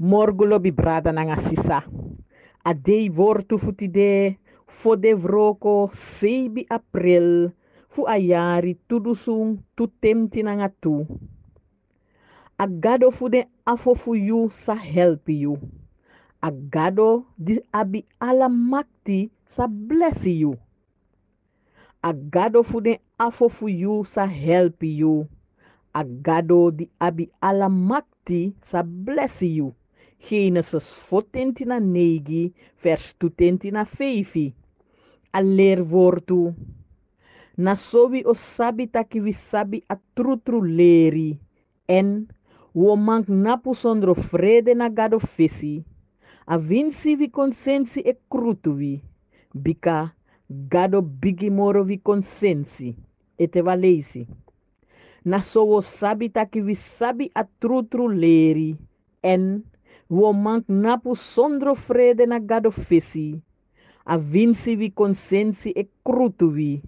morgulo bi brada nanga sisa a dei vortu futide fo de vroko seibi april fu a yari tudu sun tu temti nanga tu a gado fu den afo fu yu sa help you. a gado di abi ala makti sa bless you. a gado fu den afo fu yu sa help you. a gado di abi ala makti sa bless you. Reina sas fotenti na negi, vers tutenti na feifi. Aler vortu. Na sobi o sabi taki vi sabi a trutru leri. En, o mank napu sondro frede na gado fesi. A vinci vi consensi e crutu vi. Bika, gado bigimoro vi consensi. te valesi. Na so o sabi taki vi sabi a trutru leri. En, woman napu sondro frede na gado fesi. A vinci vi consensi e krutu vi.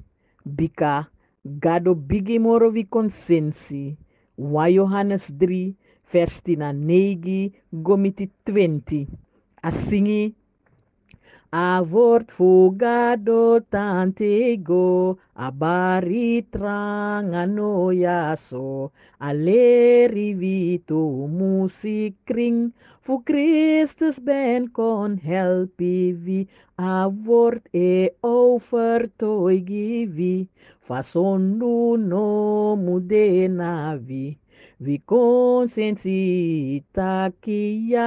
Bika gado bigi moro vi consensi. Wa Johannes 3 vers 9 gomiti 20. Asingi A vårt fogado tantego abari trangano yaso aleri vito musikring fu Kristus ben kon helpi e vi a vårt e overtoigi vi fasondu no mudena vi vi consensita kia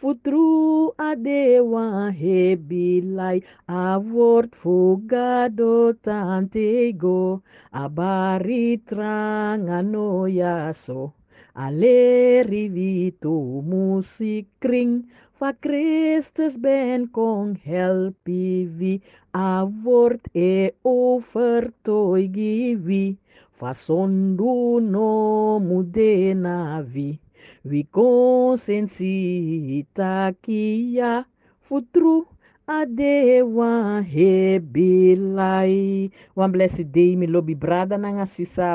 Futru adewa hebilai avort fugado tantego abari yaso Alle Alerivito musikring, va Christus ben kon helpi vi, a word e overtoigi vi, va sondu no mudena vi, vi consensita kia futru adewa hebilai. One blessed day, my lobby brada nanga sisa